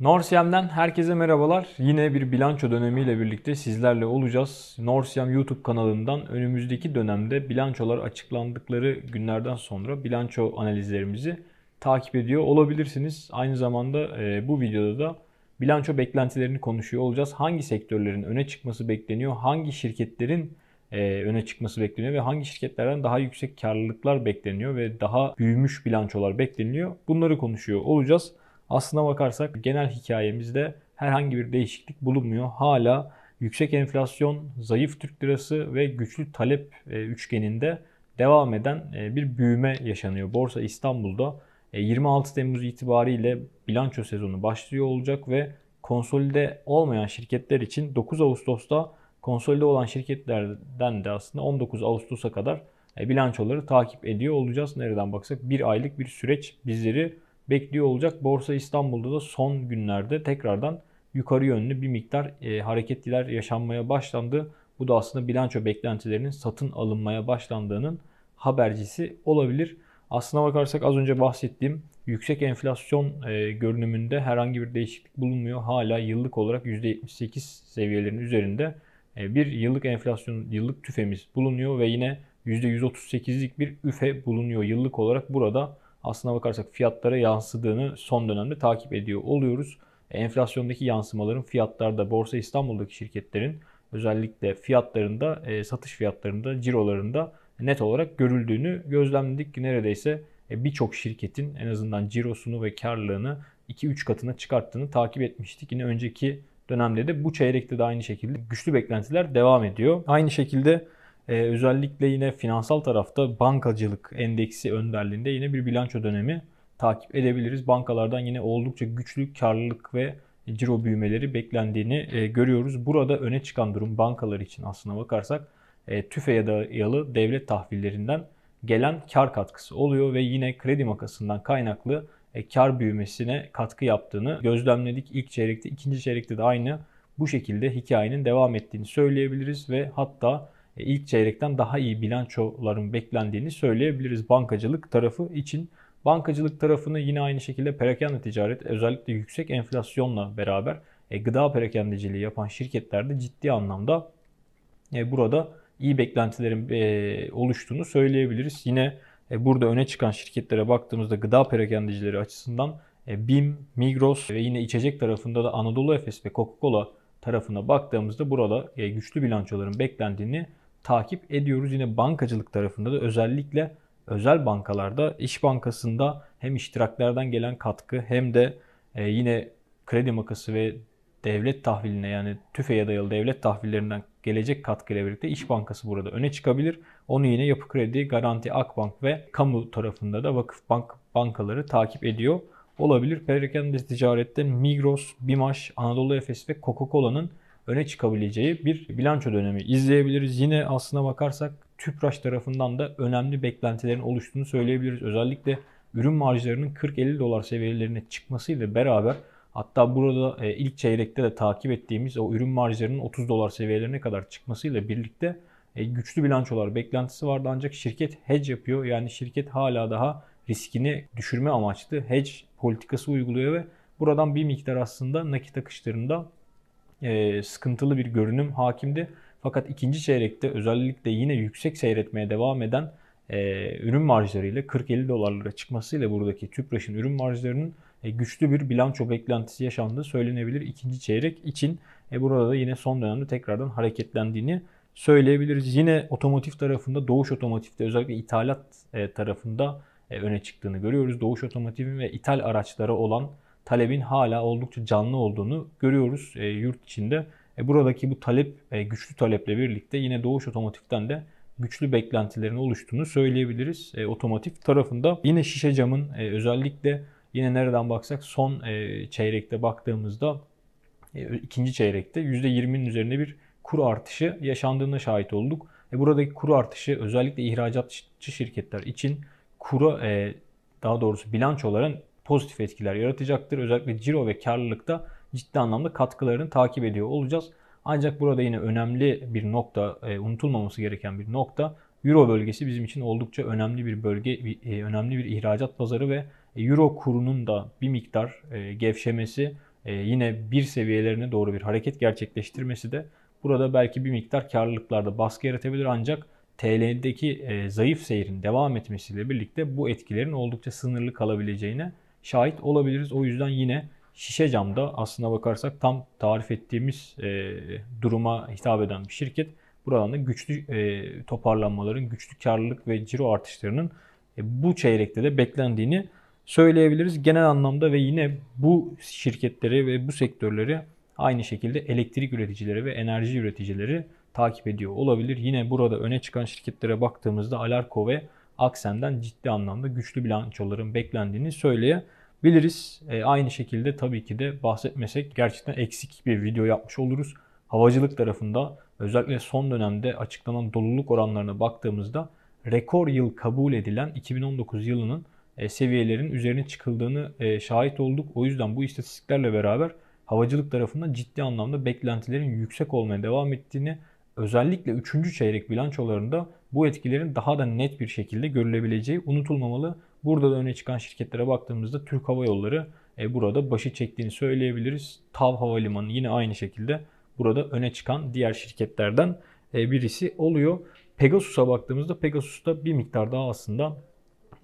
Norsiyem'den herkese merhabalar. Yine bir bilanço dönemiyle birlikte sizlerle olacağız. Norsiam YouTube kanalından önümüzdeki dönemde bilançolar açıklandıkları günlerden sonra bilanço analizlerimizi takip ediyor olabilirsiniz. Aynı zamanda e, bu videoda da bilanço beklentilerini konuşuyor olacağız. Hangi sektörlerin öne çıkması bekleniyor, hangi şirketlerin e, öne çıkması bekleniyor ve hangi şirketlerden daha yüksek karlılıklar bekleniyor ve daha büyümüş bilançolar bekleniyor. Bunları konuşuyor olacağız. Aslına bakarsak genel hikayemizde herhangi bir değişiklik bulunmuyor. Hala yüksek enflasyon, zayıf Türk lirası ve güçlü talep e, üçgeninde devam eden e, bir büyüme yaşanıyor. Borsa İstanbul'da 26 e, Temmuz itibariyle bilanço sezonu başlıyor olacak ve konsolide olmayan şirketler için 9 Ağustos'ta konsolide olan şirketlerden de aslında 19 Ağustos'a kadar bilançoları takip ediyor olacağız. Nereden baksak bir aylık bir süreç bizleri bekliyor olacak. Borsa İstanbul'da da son günlerde tekrardan yukarı yönlü bir miktar e, hareketliler yaşanmaya başlandı. Bu da aslında bilanço beklentilerinin satın alınmaya başlandığının habercisi olabilir. Aslına bakarsak az önce bahsettiğim yüksek enflasyon e, görünümünde herhangi bir değişiklik bulunmuyor. Hala yıllık olarak %78 seviyelerinin üzerinde e, bir yıllık enflasyon, yıllık tüfemiz bulunuyor ve yine %138'lik bir üfe bulunuyor yıllık olarak burada aslına bakarsak fiyatlara yansıdığını son dönemde takip ediyor oluyoruz. Enflasyondaki yansımaların fiyatlarda Borsa İstanbul'daki şirketlerin özellikle fiyatlarında, e, satış fiyatlarında, cirolarında net olarak görüldüğünü gözlemledik. Neredeyse e, birçok şirketin en azından cirosunu ve karlılığını 2-3 katına çıkarttığını takip etmiştik. Yine önceki dönemde de bu çeyrekte de aynı şekilde güçlü beklentiler devam ediyor. Aynı şekilde ee, özellikle yine finansal tarafta bankacılık endeksi önderliğinde yine bir bilanço dönemi takip edebiliriz. Bankalardan yine oldukça güçlü karlılık ve ciro büyümeleri beklendiğini e, görüyoruz. Burada öne çıkan durum bankalar için aslına bakarsak e, da dayalı devlet tahvillerinden gelen kar katkısı oluyor ve yine kredi makasından kaynaklı e, kar büyümesine katkı yaptığını gözlemledik ilk çeyrekte, ikinci çeyrekte de aynı bu şekilde hikayenin devam ettiğini söyleyebiliriz ve hatta e, ilk çeyrekten daha iyi bilançoların beklendiğini söyleyebiliriz bankacılık tarafı için. Bankacılık tarafını yine aynı şekilde perakende ticaret özellikle yüksek enflasyonla beraber e, gıda perakendeciliği yapan şirketlerde ciddi anlamda e, burada iyi beklentilerin oluştuğunu söyleyebiliriz. Yine burada öne çıkan şirketlere baktığımızda gıda perakendecileri açısından BİM, Migros ve yine içecek tarafında da Anadolu Efes ve Coca-Cola tarafına baktığımızda burada güçlü bilançoların beklendiğini takip ediyoruz. Yine bankacılık tarafında da özellikle özel bankalarda iş Bankası'nda hem iştiraklerden gelen katkı hem de e, yine kredi makası ve devlet tahviline yani tüfeğe dayalı devlet tahvillerinden gelecek katkıyla birlikte İş Bankası burada öne çıkabilir. Onu yine Yapı Kredi, Garanti, Akbank ve kamu tarafında da Vakıf Bank bankaları takip ediyor olabilir. Perakende ticarette Migros, Bimaş, Anadolu Efes ve Coca-Cola'nın öne çıkabileceği bir bilanço dönemi izleyebiliriz. Yine aslına bakarsak TÜPRAŞ tarafından da önemli beklentilerin oluştuğunu söyleyebiliriz. Özellikle ürün marjlarının 40-50 dolar seviyelerine çıkmasıyla beraber hatta burada e, ilk çeyrekte de takip ettiğimiz o ürün marjlarının 30 dolar seviyelerine kadar çıkmasıyla birlikte e, güçlü bilançolar beklentisi vardı ancak şirket hedge yapıyor. Yani şirket hala daha riskini düşürme amaçlı hedge politikası uyguluyor ve buradan bir miktar aslında nakit akışlarında e, sıkıntılı bir görünüm hakimdi. Fakat ikinci çeyrekte özellikle yine yüksek seyretmeye devam eden e, ürün marjlarıyla 40-50 dolarlara çıkmasıyla buradaki Tüpraş'ın ürün marjlarının e, güçlü bir bilanço beklentisi yaşandığı söylenebilir ikinci çeyrek için. E, burada da yine son dönemde tekrardan hareketlendiğini söyleyebiliriz. Yine otomotiv tarafında Doğuş Otomotiv'de özellikle ithalat e, tarafında e, öne çıktığını görüyoruz. Doğuş Otomotiv'in ve ithal araçlara olan talebin hala oldukça canlı olduğunu görüyoruz e, yurt içinde. E, buradaki bu talep, e, güçlü taleple birlikte yine Doğuş Otomotiv'den de güçlü beklentilerin oluştuğunu söyleyebiliriz e, otomotiv tarafında. Yine şişe camın e, özellikle yine nereden baksak son e, çeyrekte baktığımızda e, ikinci çeyrekte %20'nin üzerinde bir kur artışı yaşandığına şahit olduk. E, buradaki kur artışı özellikle ihracatçı şirketler için kura e, daha doğrusu bilançoların pozitif etkiler yaratacaktır. Özellikle ciro ve karlılıkta ciddi anlamda katkılarını takip ediyor olacağız. Ancak burada yine önemli bir nokta, e, unutulmaması gereken bir nokta Euro bölgesi bizim için oldukça önemli bir bölge, e, önemli bir ihracat pazarı ve e, Euro kurunun da bir miktar gevşemesi, yine bir seviyelerine doğru bir hareket gerçekleştirmesi de burada belki bir miktar karlılıklarda baskı yaratabilir ancak TL'deki zayıf seyrin devam etmesiyle birlikte bu etkilerin oldukça sınırlı kalabileceğine şahit olabiliriz. O yüzden yine şişe camda aslına bakarsak tam tarif ettiğimiz e, duruma hitap eden bir şirket. Buradan da güçlü e, toparlanmaların, güçlü karlılık ve ciro artışlarının e, bu çeyrekte de beklendiğini söyleyebiliriz. Genel anlamda ve yine bu şirketleri ve bu sektörleri aynı şekilde elektrik üreticileri ve enerji üreticileri takip ediyor olabilir. Yine burada öne çıkan şirketlere baktığımızda Alarko ve Aksen'den ciddi anlamda güçlü bilançoların beklendiğini söyleyebiliriz biliriz. E, aynı şekilde tabii ki de bahsetmesek gerçekten eksik bir video yapmış oluruz. Havacılık tarafında özellikle son dönemde açıklanan doluluk oranlarına baktığımızda rekor yıl kabul edilen 2019 yılının e, seviyelerin üzerine çıkıldığını e, şahit olduk. O yüzden bu istatistiklerle beraber havacılık tarafında ciddi anlamda beklentilerin yüksek olmaya devam ettiğini özellikle 3. çeyrek bilançolarında bu etkilerin daha da net bir şekilde görülebileceği unutulmamalı. Burada da öne çıkan şirketlere baktığımızda Türk Hava Yolları e, burada başı çektiğini söyleyebiliriz. TAV Havalimanı yine aynı şekilde burada öne çıkan diğer şirketlerden e, birisi oluyor. Pegasus'a baktığımızda Pegasus'ta bir miktar daha aslında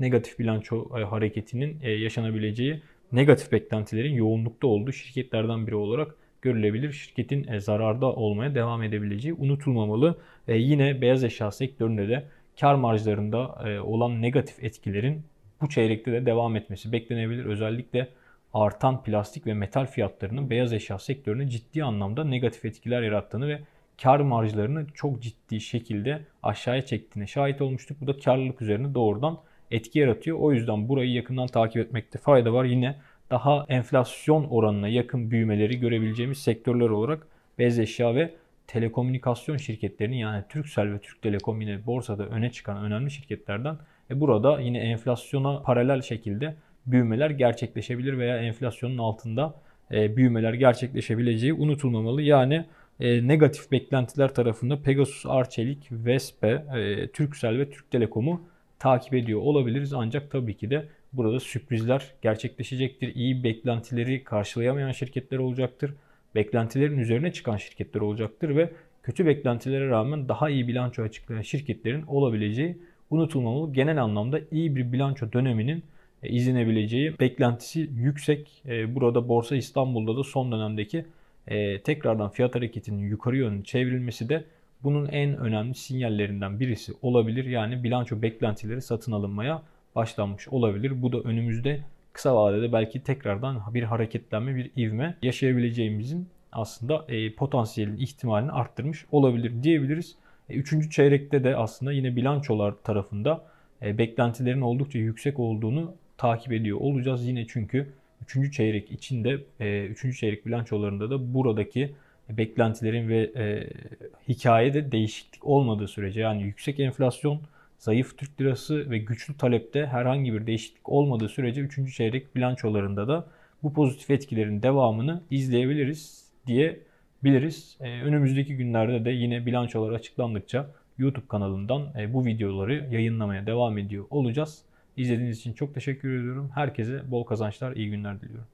negatif bilanço e, hareketinin e, yaşanabileceği negatif beklentilerin yoğunlukta olduğu şirketlerden biri olarak görülebilir. Şirketin e, zararda olmaya devam edebileceği unutulmamalı. E, yine beyaz eşya sektöründe de kar marjlarında e, olan negatif etkilerin bu çeyrekte de devam etmesi beklenebilir. Özellikle artan plastik ve metal fiyatlarının beyaz eşya sektörüne ciddi anlamda negatif etkiler yarattığını ve kar marjlarını çok ciddi şekilde aşağıya çektiğine şahit olmuştuk. Bu da karlılık üzerine doğrudan etki yaratıyor. O yüzden burayı yakından takip etmekte fayda var. Yine daha enflasyon oranına yakın büyümeleri görebileceğimiz sektörler olarak beyaz eşya ve telekomünikasyon şirketlerinin yani Türksel ve Türk Telekom yine borsada öne çıkan önemli şirketlerden e burada yine enflasyona paralel şekilde büyümeler gerçekleşebilir veya enflasyonun altında e, büyümeler gerçekleşebileceği unutulmamalı. Yani e, negatif beklentiler tarafında Pegasus, Arçelik, Vespe, e, Türksel ve Türk Telekom'u takip ediyor olabiliriz. Ancak tabii ki de burada sürprizler gerçekleşecektir. İyi beklentileri karşılayamayan şirketler olacaktır. Beklentilerin üzerine çıkan şirketler olacaktır ve kötü beklentilere rağmen daha iyi bilanço açıklayan şirketlerin olabileceği unutulmamalı. Genel anlamda iyi bir bilanço döneminin e, izlenebileceği beklentisi yüksek. E, burada Borsa İstanbul'da da son dönemdeki e, tekrardan fiyat hareketinin yukarı yönlü çevrilmesi de bunun en önemli sinyallerinden birisi olabilir. Yani bilanço beklentileri satın alınmaya başlanmış olabilir. Bu da önümüzde kısa vadede belki tekrardan bir hareketlenme, bir ivme yaşayabileceğimizin aslında potansiyelin ihtimalini arttırmış olabilir diyebiliriz. E, üçüncü çeyrekte de aslında yine bilançolar tarafında e, beklentilerin oldukça yüksek olduğunu takip ediyor olacağız. Yine çünkü üçüncü çeyrek içinde, e, üçüncü çeyrek bilançolarında da buradaki beklentilerin ve hikayede değişiklik olmadığı sürece yani yüksek enflasyon, zayıf Türk lirası ve güçlü talepte herhangi bir değişiklik olmadığı sürece üçüncü çeyrek bilançolarında da bu pozitif etkilerin devamını izleyebiliriz diye biliriz. E, önümüzdeki günlerde de yine bilançolar açıklandıkça YouTube kanalından e, bu videoları yayınlamaya devam ediyor olacağız. İzlediğiniz için çok teşekkür ediyorum. Herkese bol kazançlar, iyi günler diliyorum.